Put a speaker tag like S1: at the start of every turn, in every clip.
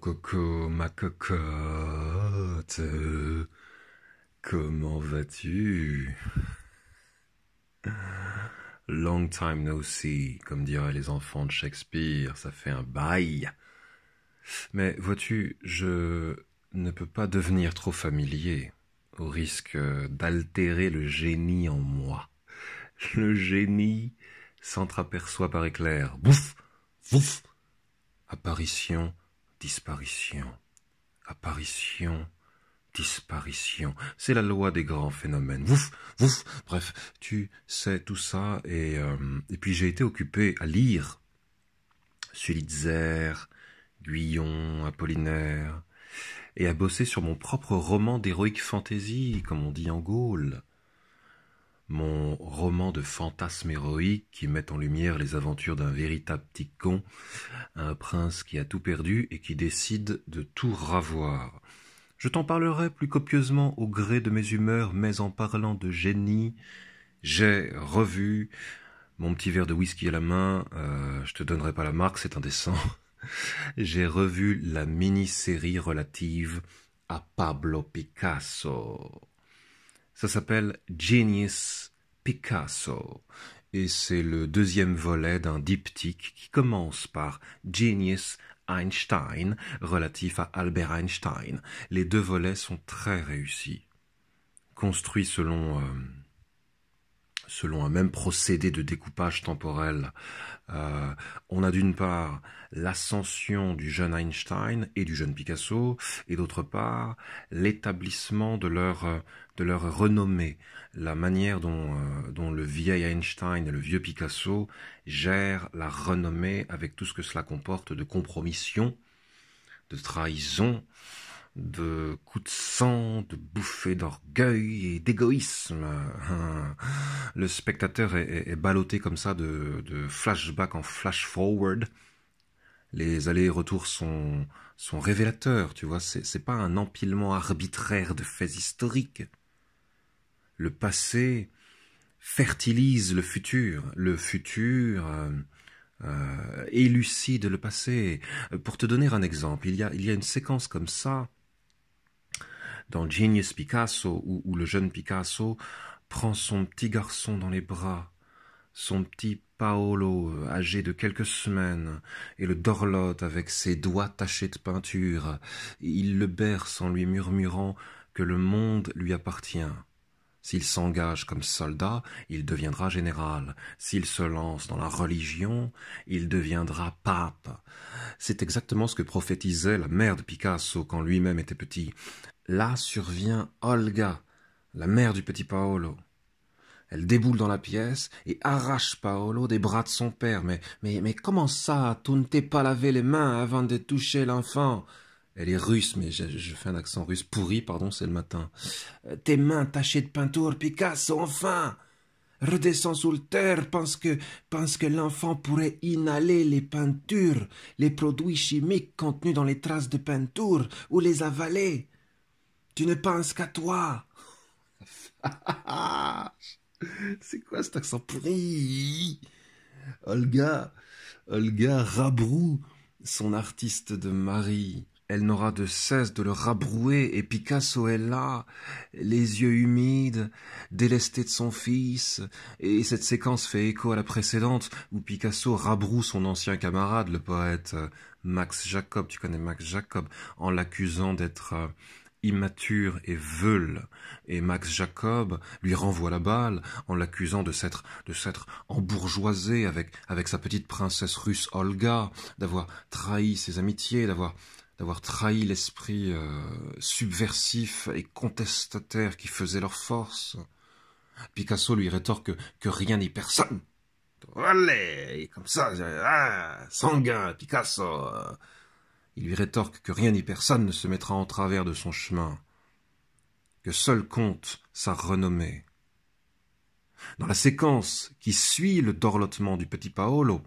S1: Coco, ma cocotte. Comment vas-tu Long time no see, comme diraient les enfants de Shakespeare, ça fait un bail. Mais vois-tu, je ne peux pas devenir trop familier, au risque d'altérer le génie en moi. Le génie s'entreaperçoit par éclair. Bouf Bouf Apparition disparition, apparition, disparition. C'est la loi des grands phénomènes. Vouf, vouf. Bref, tu sais tout ça. Et, euh, et puis j'ai été occupé à lire Sulitzer, Guyon, Apollinaire, et à bosser sur mon propre roman d'héroïque fantaisie, comme on dit en Gaule mon roman de fantasme héroïque qui met en lumière les aventures d'un véritable petit con, un prince qui a tout perdu et qui décide de tout ravoir. Je t'en parlerai plus copieusement au gré de mes humeurs, mais en parlant de génie, j'ai revu mon petit verre de whisky à la main, euh, je te donnerai pas la marque, c'est indécent. j'ai revu la mini-série relative à Pablo Picasso. Ça s'appelle Genius Picasso et c'est le deuxième volet d'un diptyque qui commence par Genius Einstein relatif à Albert Einstein. Les deux volets sont très réussis, construits selon euh, selon un même procédé de découpage temporel, euh, on a d'une part l'ascension du jeune Einstein et du jeune Picasso, et d'autre part l'établissement de leur, de leur renommée, la manière dont, euh, dont le vieil Einstein et le vieux Picasso gèrent la renommée avec tout ce que cela comporte de compromission, de trahison, de coups de sang, de bouffées d'orgueil et d'égoïsme. Hein. Le spectateur est, ballotté comme ça de, flashback en flash forward. Les allers-retours sont, sont révélateurs, tu vois, c'est pas un empilement arbitraire de faits historiques. Le passé fertilise le futur, le futur euh, euh, élucide le passé. Pour te donner un exemple, il y a, il y a une séquence comme ça dans Genius Picasso, où, le jeune Picasso prend son petit garçon dans les bras, son petit Paolo, euh, âgé de quelques semaines, et le dorlote avec ses doigts tachés de peinture. Il le berce en lui murmurant que le monde lui appartient. S'il s'engage comme soldat, il deviendra général. S'il se lance dans la religion, il deviendra pape. C'est exactement ce que prophétisait la mère de Picasso quand lui-même était petit. Là survient Olga, la mère du petit Paolo. Elle déboule dans la pièce et arrache Paolo des bras de son père. Mais, mais, mais comment ça Tu ne t'es pas lavé les mains avant de toucher l'enfant Elle est russe, mais je, fais un accent russe pourri, pardon, c'est le matin. Euh, tes mains tachées de peinture, Picasso, enfin Redescends sous le terre, pense que, pense que l'enfant pourrait inhaler les peintures, les produits chimiques contenus dans les traces de peinture, ou les avaler. Tu ne penses qu'à toi. C'est quoi cet accent pourri Olga, Olga rabroue son artiste de mari. Elle n'aura de cesse de le rabrouer, et Picasso est là, les yeux humides, délesté de son fils, et cette séquence fait écho à la précédente, où Picasso rabroue son ancien camarade, le poète Max Jacob, tu connais Max Jacob, en l'accusant d'être euh, immatures et veule, Et Max Jacob lui renvoie la balle en l'accusant de s'être de s'être embourgeoisé avec avec sa petite princesse russe Olga, d'avoir trahi ses amitiés, d'avoir d'avoir trahi l'esprit euh, subversif et contestataire qui faisait leur force. Picasso lui rétorque que, rien ni personne. Allez, comme ça, ah, sanguin, Picasso. Il lui rétorque que rien ni personne ne se mettra en travers de son chemin, que seul compte sa renommée. Dans la séquence qui suit le dorlotement du petit Paolo,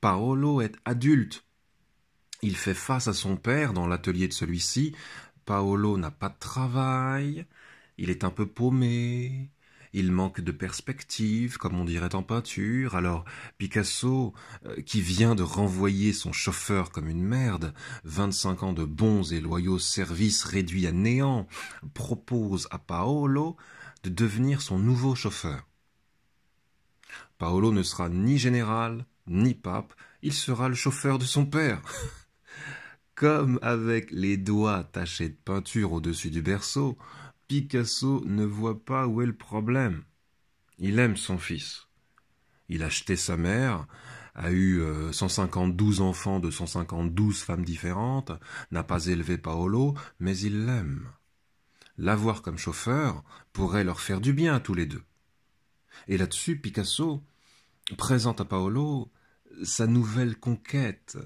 S1: Paolo est adulte. Il fait face à son père dans l'atelier de celui-ci. Paolo n'a pas de travail, il est un peu paumé, il manque de perspective, comme on dirait en peinture. Alors Picasso, euh, qui vient de renvoyer son chauffeur comme une merde, vingt-cinq ans de bons et loyaux services réduits à néant, propose à Paolo de devenir son nouveau chauffeur. Paolo ne sera ni général, ni pape, il sera le chauffeur de son père. Comme avec les doigts tachés de peinture au-dessus du berceau, Picasso ne voit pas où est le problème. Il aime son fils. Il a acheté sa mère, a eu 152 euh, enfants de 152 femmes différentes, n'a pas élevé Paolo, mais il l'aime. L'avoir comme chauffeur pourrait leur faire du bien à tous les deux. Et là-dessus, Picasso présente à Paolo sa nouvelle conquête,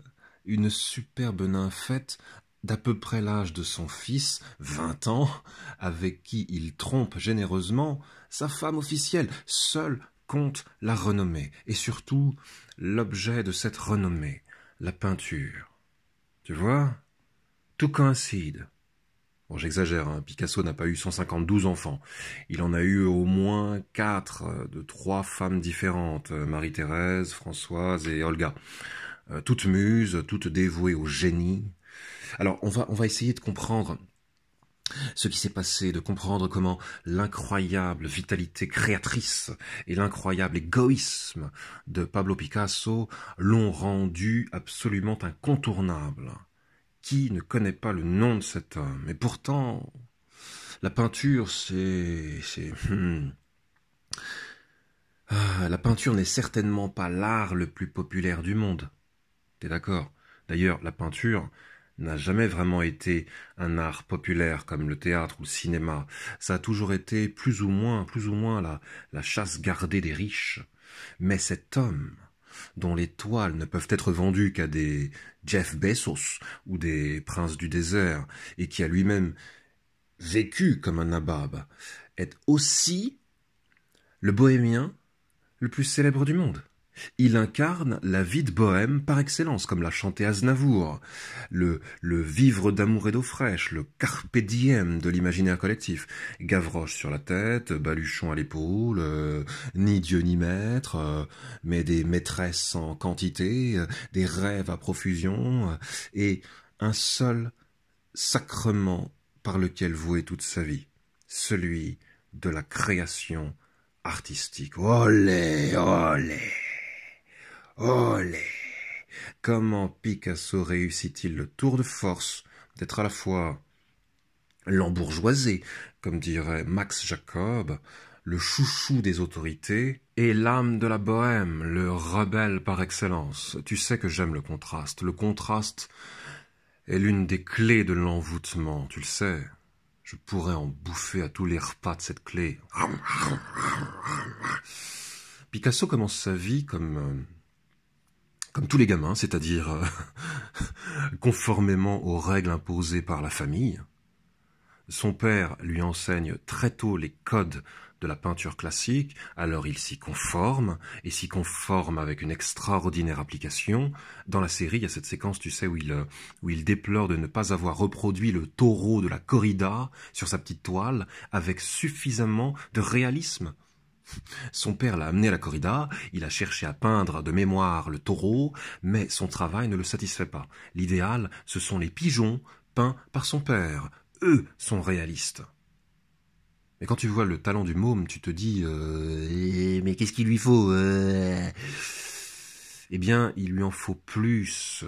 S1: une superbe nymphette d'à peu près l'âge de son fils, vingt ans, avec qui il trompe généreusement sa femme officielle, seule compte la renommée, et surtout l'objet de cette renommée, la peinture. Tu vois Tout coïncide. Bon, j'exagère, hein, Picasso n'a pas eu cinquante-douze enfants. Il en a eu au moins quatre euh, de trois femmes différentes, euh, Marie-Thérèse, Françoise et Olga. Euh, toutes muses, toutes dévouées au génie, alors, on va, on va essayer de comprendre ce qui s'est passé, de comprendre comment l'incroyable vitalité créatrice et l'incroyable égoïsme de Pablo Picasso l'ont rendu absolument incontournable. Qui ne connaît pas le nom de cet homme Et pourtant, la peinture, c'est... c'est hmm. ah, la peinture n'est certainement pas l'art le plus populaire du monde. T'es d'accord D'ailleurs, la peinture, n'a jamais vraiment été un art populaire comme le théâtre ou le cinéma. Ça a toujours été plus ou moins, plus ou moins la, chasse gardée des riches. Mais cet homme, dont les toiles ne peuvent être vendues qu'à des Jeff Bezos ou des princes du désert, et qui a lui-même vécu comme un nabab, est aussi le bohémien le plus célèbre du monde. Il incarne la vie de bohème par excellence, comme l'a chanté Aznavour, le, vivre d'amour et d'eau fraîche, le carpe diem de l'imaginaire collectif. Gavroche sur la tête, Baluchon à l'épaule, euh, ni Dieu ni maître, euh, mais des maîtresses en quantité, euh, des rêves à profusion, et un seul sacrement par lequel vouer toute sa vie, celui de la création artistique. Olé, olé Olé Comment Picasso réussit-il le tour de force d'être à la fois l'embourgeoisé, comme dirait Max Jacob, le chouchou des autorités, et l'âme de la bohème, le rebelle par excellence. Tu sais que j'aime le contraste. Le contraste est l'une des clés de l'envoûtement, tu le sais. Je pourrais en bouffer à tous les repas de cette clé. Picasso commence sa vie comme euh, comme tous les gamins, c'est-à-dire euh, conformément aux règles imposées par la famille. Son père lui enseigne très tôt les codes de la peinture classique, alors il s'y conforme, et s'y conforme avec une extraordinaire application. Dans la série, il y a cette séquence, tu sais, où il euh, déplore de ne pas avoir reproduit le taureau de la corrida sur sa petite toile avec suffisamment de réalisme son père l'a amené à la corrida, il a cherché à peindre de mémoire le taureau, mais son travail ne le satisfait pas. L'idéal, ce sont les pigeons peints par son père. Eux sont réalistes. Mais quand tu vois le talent du môme, tu te dis euh, eh, Mais qu'est-ce qu'il lui faut euh Eh bien, il lui en faut plus.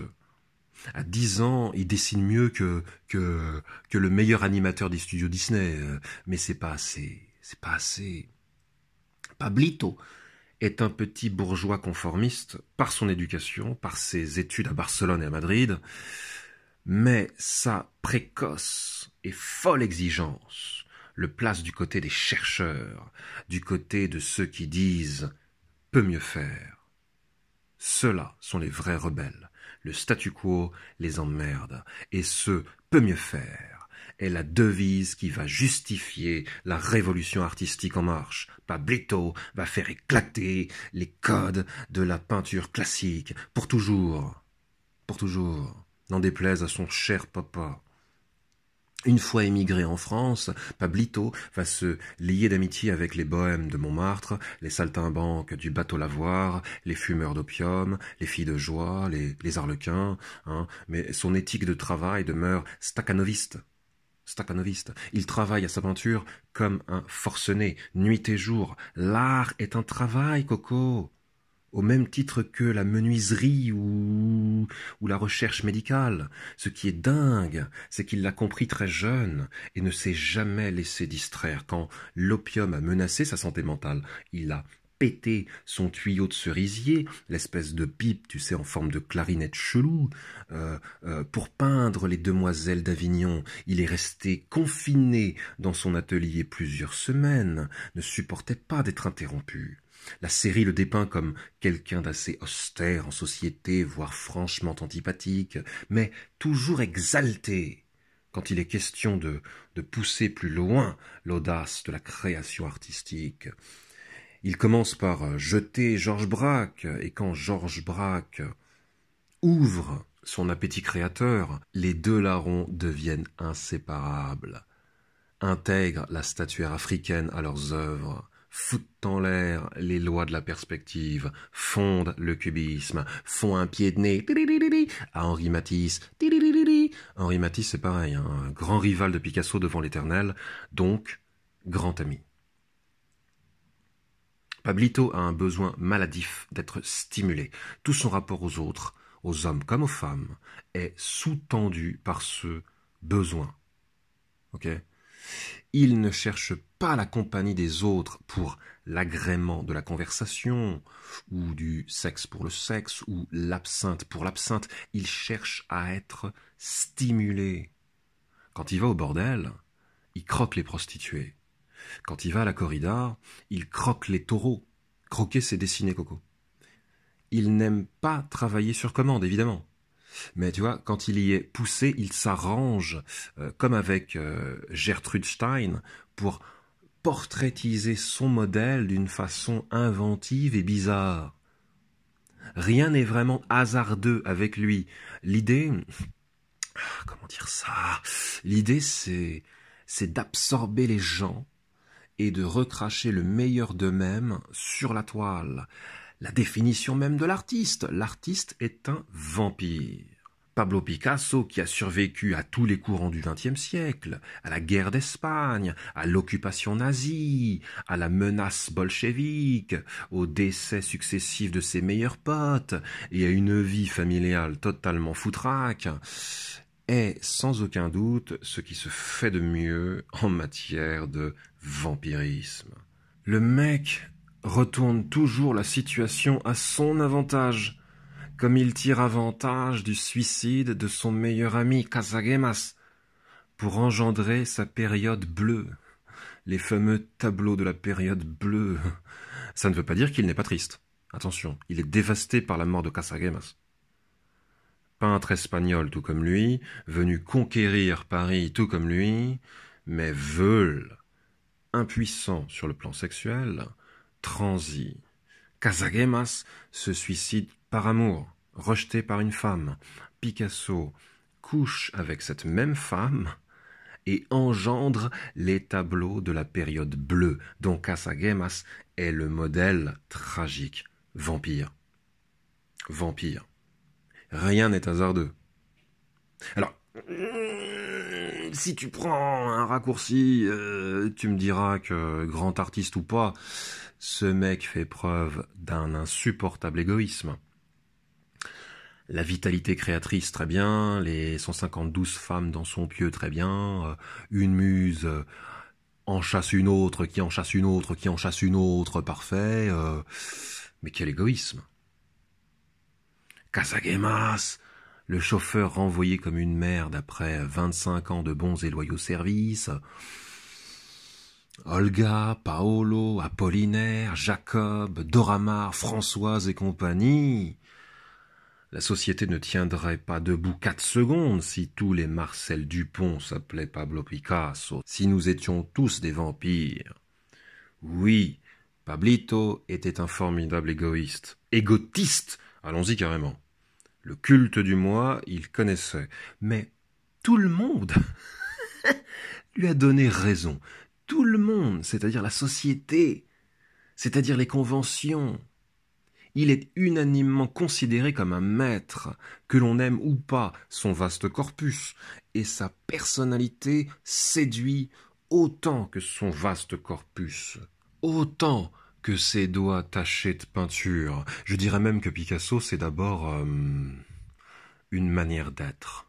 S1: À dix ans, il dessine mieux que, que, que le meilleur animateur des studios Disney. Euh, mais c'est pas assez. C'est pas assez. Pablito est un petit bourgeois conformiste par son éducation, par ses études à Barcelone et à Madrid, mais sa précoce et folle exigence le place du côté des chercheurs, du côté de ceux qui disent peut mieux faire. Ceux-là sont les vrais rebelles. Le statu quo les emmerde, et ce peut mieux faire est la devise qui va justifier la révolution artistique en marche. Pablito va faire éclater les codes de la peinture classique pour toujours. Pour toujours. N'en déplaise à son cher papa. Une fois émigré en France, Pablito va se lier d'amitié avec les bohèmes de Montmartre, les saltimbanques du bateau lavoir, les fumeurs d'opium, les filles de joie, les, arlequins, hein. mais son éthique de travail demeure stakhanoviste. Il travaille à sa peinture comme un forcené, nuit et jour. L'art est un travail, Coco au même titre que la menuiserie ou, ou la recherche médicale. Ce qui est dingue, c'est qu'il l'a compris très jeune et ne s'est jamais laissé distraire. Quand l'opium a menacé sa santé mentale, il a péter son tuyau de cerisier, l'espèce de pipe, tu sais, en forme de clarinette chelou. Euh, euh, pour peindre les demoiselles d'Avignon, il est resté confiné dans son atelier plusieurs semaines, ne supportait pas d'être interrompu. La série le dépeint comme quelqu'un d'assez austère en société, voire franchement antipathique, mais toujours exalté quand il est question de, de pousser plus loin l'audace de la création artistique. Il commence par euh, jeter Georges Braque, et quand Georges Braque ouvre son appétit créateur, les deux larrons deviennent inséparables, intègrent la statuaire africaine à leurs œuvres, foutent en l'air les lois de la perspective, fondent le cubisme, font un pied de nez à Henri Matisse. Henri Matisse, c'est pareil, hein, un grand rival de Picasso devant l'éternel, donc grand ami. Pablito a un besoin maladif d'être stimulé. Tout son rapport aux autres, aux hommes comme aux femmes, est sous-tendu par ce besoin. Ok Il ne cherche pas la compagnie des autres pour l'agrément de la conversation, ou du sexe pour le sexe, ou l'absinthe pour l'absinthe. Il cherche à être stimulé. Quand il va au bordel, il croque les prostituées. Quand il va à la corrida, il croque les taureaux. Croquer, c'est dessiner, Coco. Il n'aime pas travailler sur commande, évidemment. Mais tu vois, quand il y est poussé, il s'arrange, euh, comme avec euh, Gertrude Stein, pour portraitiser son modèle d'une façon inventive et bizarre. Rien n'est vraiment hasardeux avec lui. L'idée, ah, comment dire ça L'idée, c'est, c'est d'absorber les gens et de recracher le meilleur d'eux-mêmes sur la toile. La définition même de l'artiste. L'artiste est un vampire. Pablo Picasso, qui a survécu à tous les courants du XXe siècle, à la guerre d'Espagne, à l'occupation nazie, à la menace bolchevique, aux décès successifs de ses meilleurs potes, et à une vie familiale totalement foutraque, est sans aucun doute ce qui se fait de mieux en matière de vampirisme. Le mec retourne toujours la situation à son avantage, comme il tire avantage du suicide de son meilleur ami Kasagemas pour engendrer sa période bleue, les fameux tableaux de la période bleue. Ça ne veut pas dire qu'il n'est pas triste. Attention, il est dévasté par la mort de Kasagemas peintre espagnol tout comme lui, venu conquérir Paris tout comme lui, mais veulent, impuissant sur le plan sexuel, transi. Casagemas se suicide par amour, rejeté par une femme. Picasso couche avec cette même femme et engendre les tableaux de la période bleue, dont Casagemas est le modèle tragique. Vampire. Vampire. Rien n'est hasardeux. Alors, euh, si tu prends un raccourci, euh, tu me diras que, grand artiste ou pas, ce mec fait preuve d'un insupportable égoïsme. La vitalité créatrice, très bien, les 152 femmes dans son pieu, très bien, euh, une muse en chasse une autre, qui en chasse une autre, qui en chasse une autre, parfait, mais quel égoïsme le chauffeur renvoyé comme une merde après vingt-cinq ans de bons et loyaux services, Olga, Paolo, Apollinaire, Jacob, Doramar, Françoise et compagnie. La société ne tiendrait pas debout quatre secondes si tous les Marcel Dupont s'appelaient Pablo Picasso, si nous étions tous des vampires. Oui, Pablito était un formidable égoïste, égotiste, allons-y carrément. Le culte du moi, il connaissait. Mais tout le monde lui a donné raison. Tout le monde, c'est-à-dire la société, c'est-à-dire les conventions. Il est unanimement considéré comme un maître, que l'on aime ou pas son vaste corpus, et sa personnalité séduit autant que son vaste corpus, autant que ses doigts tachés de peinture. Je dirais même que Picasso, c'est d'abord euh, une manière d'être.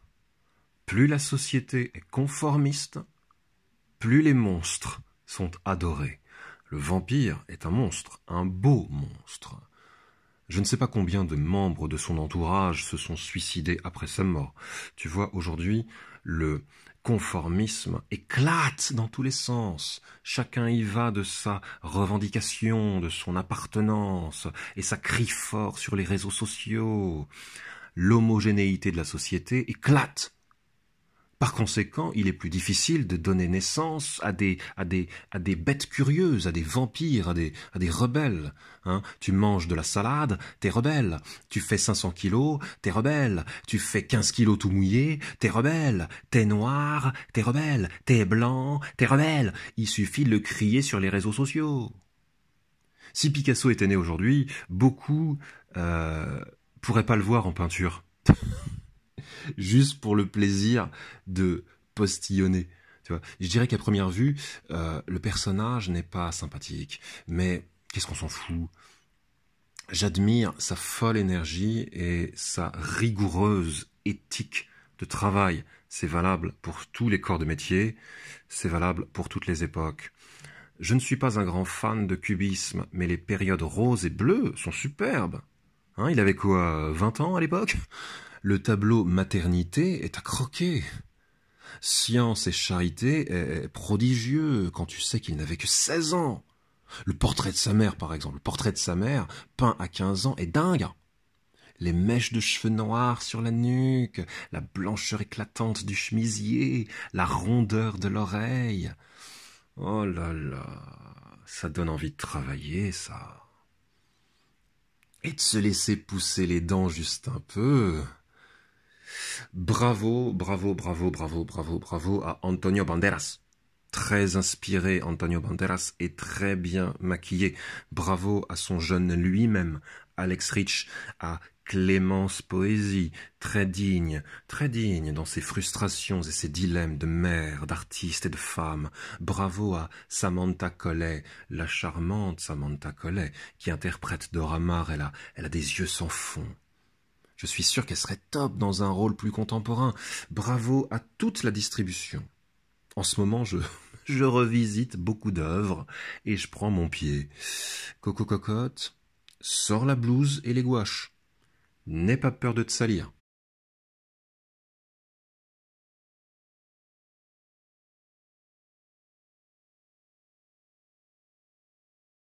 S1: Plus la société est conformiste, plus les monstres sont adorés. Le vampire est un monstre, un beau monstre. Je ne sais pas combien de membres de son entourage se sont suicidés après sa mort. Tu vois, aujourd'hui, le, conformisme éclate dans tous les sens. Chacun y va de sa revendication, de son appartenance, et sa crie fort sur les réseaux sociaux. L'homogénéité de la société éclate par conséquent, il est plus difficile de donner naissance à des, des, à des bêtes curieuses, à des vampires, à des, à des rebelles. Hein. Tu manges de la salade, t'es rebelle. Tu fais 500 kilos, t'es rebelle. Tu fais 15 kilos tout mouillé, t'es rebelle. T'es noir, t'es rebelle. T'es blanc, t'es rebelle. Il suffit de le crier sur les réseaux sociaux. Si Picasso était né aujourd'hui, beaucoup euh, pourraient pas le voir en peinture. juste pour le plaisir de postillonner. Tu vois Je dirais qu'à première vue, euh, le personnage n'est pas sympathique, mais qu'est-ce qu'on s'en fout J'admire sa folle énergie et sa rigoureuse éthique de travail. C'est valable pour tous les corps de métier, c'est valable pour toutes les époques. Je ne suis pas un grand fan de cubisme, mais les périodes roses et bleues sont superbes. Hein, il avait quoi, 20 ans à l'époque le tableau maternité est à croquer. Science et charité est prodigieux quand tu sais qu'il n'avait que 16 ans. Le portrait de sa mère, par exemple, le portrait de sa mère, peint à 15 ans, est dingue. Les mèches de cheveux noirs sur la nuque, la blancheur éclatante du chemisier, la rondeur de l'oreille. Oh là là, ça donne envie de travailler, ça. Et de se laisser pousser les dents juste un peu. Bravo, bravo, bravo, bravo, bravo, bravo à Antonio Banderas. Très inspiré, Antonio Banderas est très bien maquillé. Bravo à son jeune lui-même, Alex Rich, à Clémence Poésie, très digne, très digne dans ses frustrations et ses dilemmes de mère, d'artiste et de femme. Bravo à Samantha Collet, la charmante Samantha Collet, qui interprète Doramar. Elle a, elle a des yeux sans fond, je suis sûr qu'elle serait top dans un rôle plus contemporain. Bravo à toute la distribution. En ce moment, je, je revisite beaucoup d'œuvres et je prends mon pied. Coco Cocotte, sors la blouse et les gouaches. N'aie pas peur de te salir.